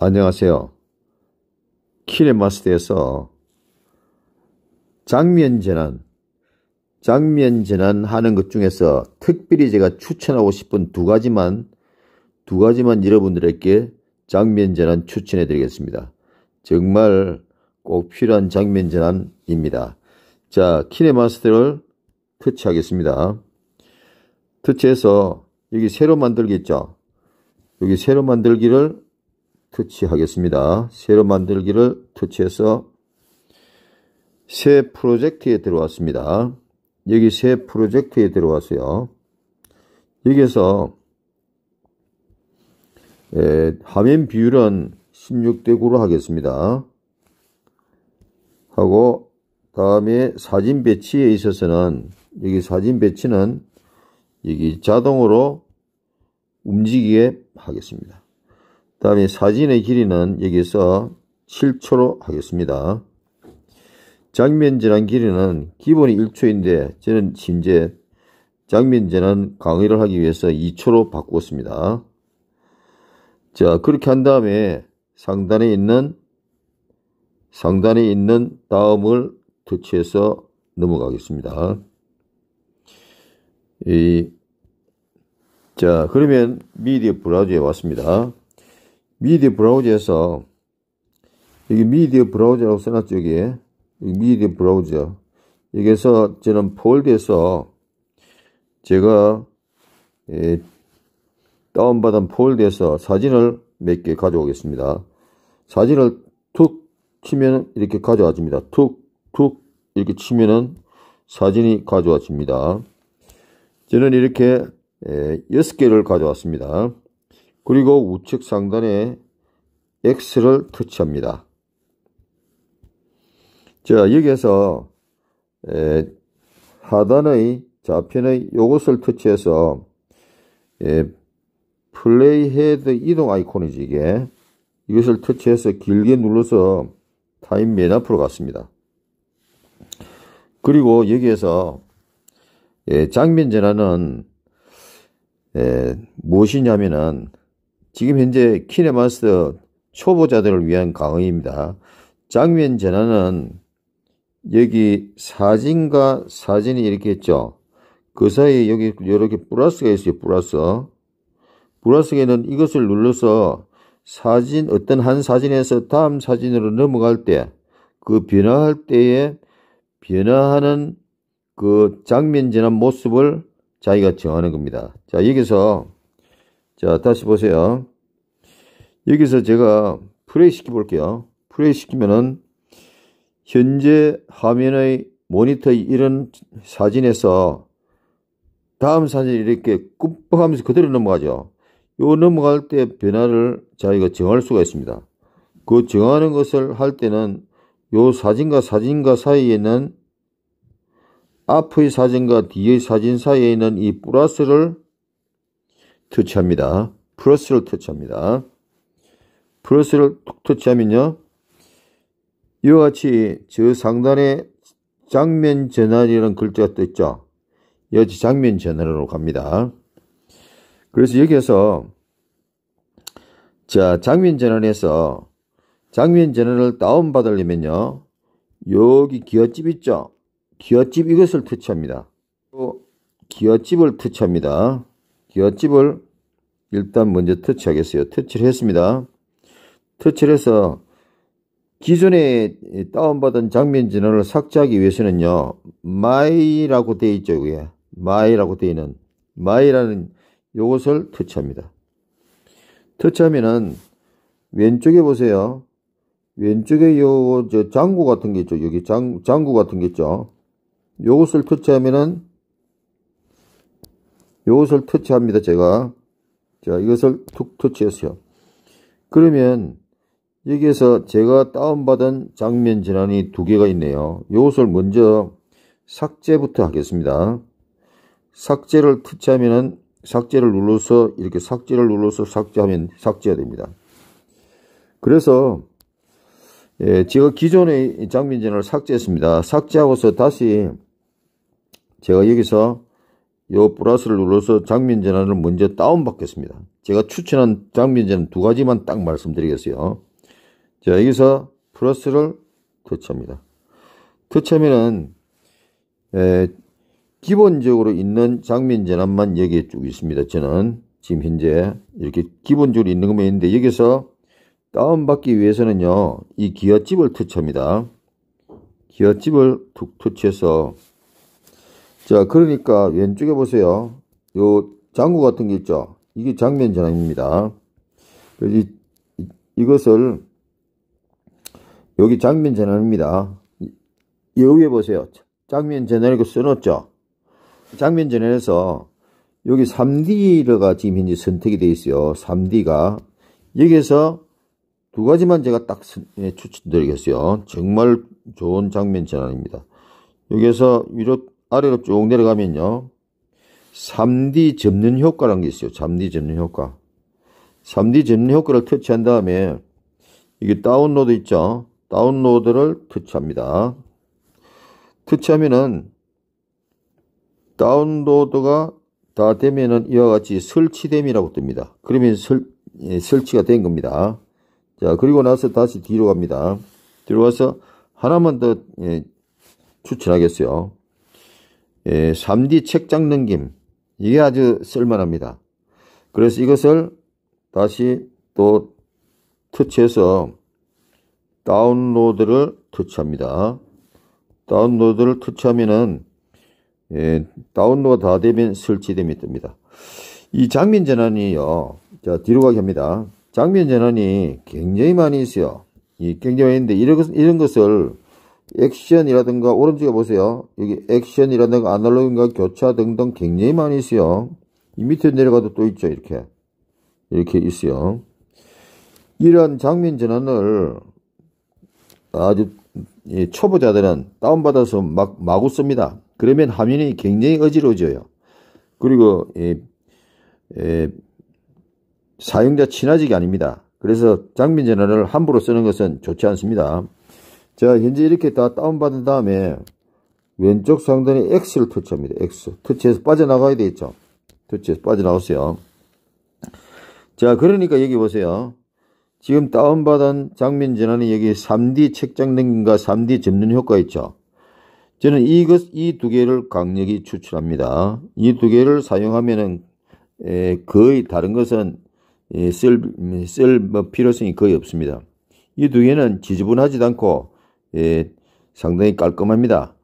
안녕하세요. 키네마스터에서 장면 재난, 장면 재난 하는 것 중에서 특별히 제가 추천하고 싶은 두 가지만, 두 가지만 여러분들에게 장면 재난 추천해 드리겠습니다. 정말 꼭 필요한 장면 재난입니다. 자, 키네마스터를 터치하겠습니다. 터치해서 여기 새로 만들겠죠 여기 새로 만들기를 터치하겠습니다. 새로 만들기를 터치해서 새 프로젝트에 들어왔습니다. 여기 새 프로젝트에 들어왔어요. 여기에서 예, 화면 비율은 16대 9로 하겠습니다. 하고 다음에 사진 배치에 있어서는 여기 사진 배치는 여기 자동으로 움직이게 하겠습니다. 다음에 사진의 길이는 여기서 7초로 하겠습니다. 장면전환 길이는 기본이 1초인데 저는 현재 장면전환 강의를 하기 위해서 2초로 바꾸었습니다. 자 그렇게 한 다음에 상단에 있는 상단에 있는 다음을 터치해서 넘어가겠습니다. 이, 자 그러면 미디어 브라우저에 왔습니다. 미디어 브라우저에서 여기 미디어 브라우저라고 써놨죠 여기 미디어 브라우저 여기서 에 저는 폴드에서 제가 예, 다운받은 폴드에서 사진을 몇 개 가져오겠습니다 사진을 툭 치면 이렇게 가져와 집니다 툭 툭 이렇게 치면은 사진이 가져와 집니다 저는 이렇게 예, 6개를 가져왔습니다 그리고 우측 상단에 X를 터치합니다. 자, 여기에서 에, 하단의 좌편의 요것을 터치해서 예, 플레이 헤드 이동 아이콘이지 이게 이것을 터치해서 길게 눌러서 타임 맨 앞으로 갔습니다. 그리고 여기에서 예, 장면 전환은 예, 무엇이냐면은 지금 현재 키네마스터 초보자들을 위한 강의입니다. 장면 전환은 여기 사진과 사진이 이렇게 있죠. 그 사이에 여기 이렇게 플러스가 있어요. 플러스. 플러스에는 이것을 눌러서 사진 어떤 한 사진에서 다음 사진으로 넘어갈 때 그 변화할 때에 변화하는 그 장면 전환 모습을 자기가 정하는 겁니다. 자 여기서 자, 다시 보세요. 여기서 제가 플레이 시켜 볼게요. 플레이 시키면은 현재 화면의 모니터 이런 사진에서 다음 사진 이렇게 꿉뻑하면서 그대로 넘어가죠. 요 넘어갈 때 변화를 자기가 정할 수가 있습니다. 그 정하는 것을 할 때는 요 사진과 사진과 사이에는 앞의 사진과 뒤의 사진 사이에 있는 이 플러스를 터치합니다. 플러스를 터치합니다. 플러스를 터치하면요. 이와 같이 저 상단에 장면 전환이라는 글자가 떠죠 여기 장면 전환으로 갑니다. 그래서 여기에서 자 장면 전환에서 장면 전환을 다운받으려면요. 여기 기어집 있죠. 기어집 이것을 터치합니다. 기어집을 터치합니다. 기어집을 일단 먼저 터치하겠어요. 터치를 했습니다. 터치를 해서 기존에 다운받은 장면 진화를 삭제하기 위해서는요. my라고 되어 있죠. 위에. my라고 되어 있는 my라는 요것을 터치합니다. 터치하면은 왼쪽에 보세요. 왼쪽에 요저 장구 같은 게 있죠. 여기 장, 장구 같은 게 있죠. 요것을 터치하면은 이것을 터치합니다. 제가. 자, 이것을 툭 터치했어요. 그러면 여기에서 제가 다운받은 장면 전환이 두 개가 있네요. 이것을 먼저 삭제부터 하겠습니다. 삭제를 터치하면은 삭제를 눌러서 이렇게 삭제를 눌러서 삭제하면 삭제가 됩니다. 그래서 예, 제가 기존의 장면 전환을 삭제했습니다. 삭제하고서 다시 제가 여기서 요 플러스를 눌러서 장면 전환을 먼저 다운받겠습니다. 제가 추천한 장면 전환 두 가지만 딱 말씀드리겠어요. 자, 여기서 플러스를 터치합니다. 터치하면은, 에, 기본적으로 있는 장면 전환만 여기에 쭉 있습니다. 저는 지금 현재 이렇게 기본적으로 있는 것만 있는데 여기서 다운받기 위해서는요, 이 기어집을 터치합니다. 기어집을 툭 터치해서 자 그러니까 왼쪽에 보세요 요 장구 같은 게 있죠 이게 장면 전환입니다 이, 이것을 여기 장면 전환입니다 여기에 보세요 장면 전환이고 써놓죠 장면 전환에서 여기 3D가 지금 현재 선택이 되어 있어요 3D가 여기에서 두 가지만 제가 딱 예, 추천드리겠어요 정말 좋은 장면 전환입니다 여기에서 위로 아래로 쭉 내려가면요. 3D 접는 효과라는 게 있어요. 3D 접는 효과. 3D 접는 효과를 터치한 다음에 이게 다운로드 있죠. 다운로드를 터치합니다. 터치하면은 다운로드가 다 되면은 이와 같이 설치됨이라고 뜹니다. 그러면 설, 예, 설치가 된 겁니다. 자, 그리고 나서 다시 뒤로 갑니다. 뒤로 가서 하나만 더 예, 추천하겠어요. 예, 3D 책장 넘김 이게 아주 쓸만합니다. 그래서 이것을 다시 또 터치해서 다운로드를 터치합니다. 다운로드를 터치하면은 예, 다운로드 다 되면 설치됨이 뜹니다. 이 장면 전환이요. 자, 뒤로 가게 합니다. 장면 전환이 굉장히 많이 있어요. 이 굉장히 많이 있는데 이런, 이런 것을 액션이라든가 오른쪽에 보세요. 여기 액션이라든가 아날로그인가 교차 등등 굉장히 많이 있어요. 이 밑에 내려가도 또 있죠. 이렇게. 이렇게 있어요. 이런 장면 전환을 아주 예, 초보자들은 다운받아서 막, 마구 씁니다. 그러면 화면이 굉장히 어지러워져요. 그리고 에, 예, 에, 예, 사용자 친화적이 아닙니다. 그래서 장면 전환을 함부로 쓰는 것은 좋지 않습니다. 자, 현재 이렇게 다 다운받은 다음에 왼쪽 상단에 X를 터치합니다. X. 터치해서 빠져나가야 되겠죠. 터치해서 빠져나오세요. 자, 그러니까 여기 보세요. 지금 다운받은 장면 전환은 여기 3D 책장 넘김과 3D 접는 효과 있죠. 저는 이것, 이 두 개를 강력히 추출합니다이 두 개를 사용하면은, 에, 거의 다른 것은 에, 쓸, 쓸뭐 음, 필요성이 거의 없습니다. 이 두 개는 지저분하지도 않고 예, 상당히 깔끔합니다.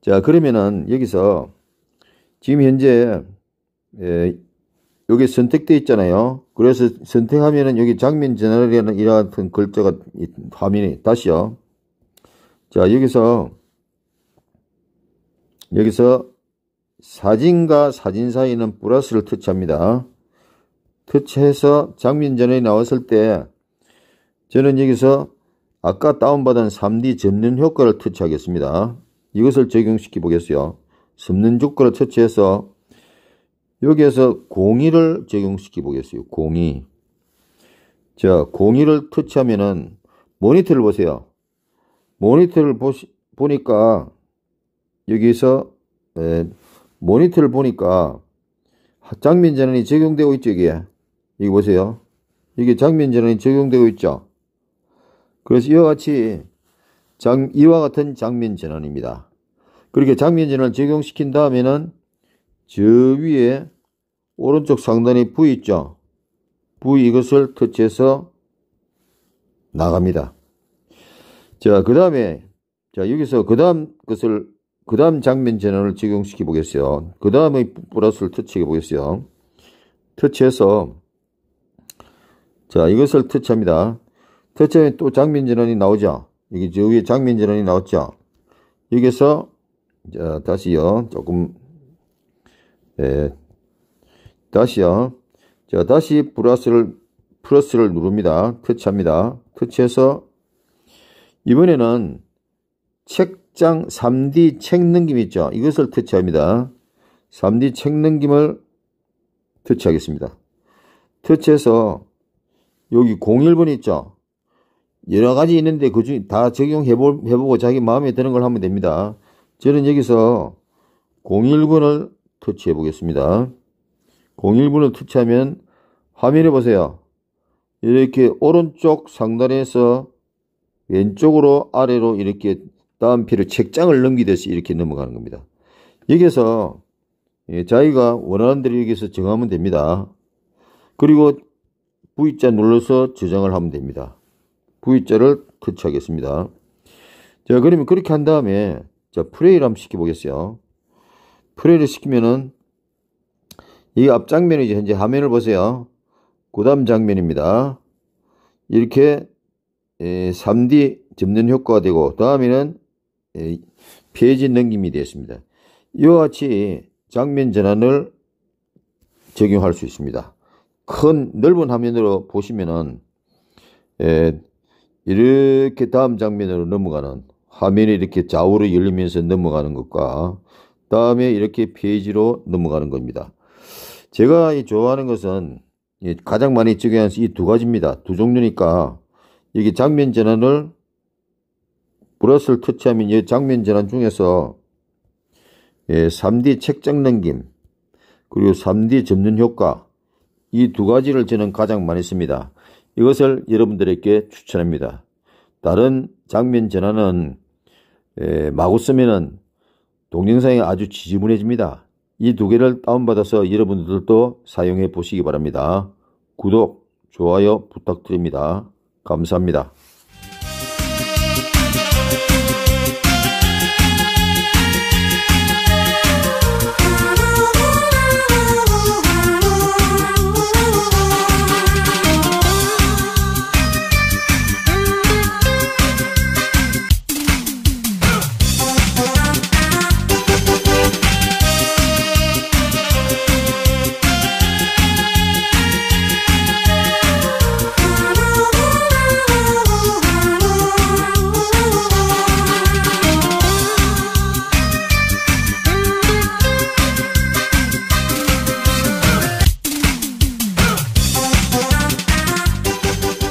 자, 그러면은 여기서 지금 현재 예, 여기 선택되어 있잖아요. 그래서 선택하면은 여기 장면 제너럴이라는 이와 같은 글자가 화면이 다시요. 자, 여기서 여기서 사진과 사진 사이는 플러스를 터치합니다. 터치해서 장면 전에 나왔을 때 저는 여기서 아까 다운받은 3D 접는 효과를 터치하겠습니다. 이것을 적용시켜 보겠어요. 접는 조건을 터치해서 여기에서 공의를 적용시켜 보겠어요. 공의. 자, 공의를 터치하면은 모니터를 보세요. 모니터를 보시, 보니까 여기서 에, 예, 모니터를 보니까 장면 전환이 적용되고 있죠, 이게. 이거 보세요. 이게 장면 전환이 적용되고 있죠. 그래서 이와 같이 장, 이와 같은 장면 전환입니다. 그렇게 장면 전환을 적용시킨 다음에는 저 위에 오른쪽 상단에 V 있죠. V 이것을 터치해서 나갑니다. 자, 그 다음에, 자, 여기서 그 다음 것을, 그 다음 장면 전환을 적용시켜 보겠어요. 그 다음에 플러스를 터치해 보겠어요. 터치해서, 자, 이것을 터치합니다. 대체 또장민진원이 나오죠. 여기 저 위에 장면진원이 나왔죠. 여기서 자, 다시요. 조금 예. 다시요. 자, 다시 플러스를 플러스를 누릅니다. 터치합니다. 터치해서 이번에는 책장 3D 책 넘김 있죠. 이것을 터치합니다. 3D 책 넘김을 터치하겠습니다. 터치해서 여기 01번 있죠. 여러 가지 있는데 그중 다 적용해보고 자기 마음에 드는 걸 하면 됩니다. 저는 여기서 019을 터치해 보겠습니다. 019을 터치하면 화면을 보세요. 이렇게 오른쪽 상단에서 왼쪽으로 아래로 이렇게 다음필을 책장을 넘기듯이 이렇게 넘어가는 겁니다. 여기서 예, 자기가 원하는 대로 여기서 정하면 됩니다. 그리고 V자 눌러서 저장을 하면 됩니다. 구이자를 교체하겠습니다 자, 그러면 그렇게 한 다음에 자, 프레이를 한번 시켜보겠어요. 프레이를 시키면은 이 앞장면이죠. 현재 화면을 보세요. 고담 장면입니다. 이렇게 3D 접는 효과가 되고 다음에는 페이지 넘김이 되었습니다. 이와 같이 장면 전환을 적용할 수 있습니다. 큰 넓은 화면으로 보시면은 이렇게 다음 장면으로 넘어가는 화면이 이렇게 좌우로 열리면서 넘어가는 것과 다음에 이렇게 페이지로 넘어가는 겁니다. 제가 좋아하는 것은 가장 많이 적용하 이두 가지입니다. 두 종류니까 여기 장면 전환을 플러스를 터치하면 이 장면 전환 중에서 3D 예, 책장 넘김 그리고 3D 접는 효과 이 두 가지를 저는 가장 많이 씁니다. 이것을 여러분들에게 추천합니다. 다른 장면 전환은 마구 쓰면은 동영상이 아주 지지문해집니다이 두 개를 다운받아서 여러분들도 사용해 보시기 바랍니다. 구독, 좋아요 부탁드립니다. 감사합니다.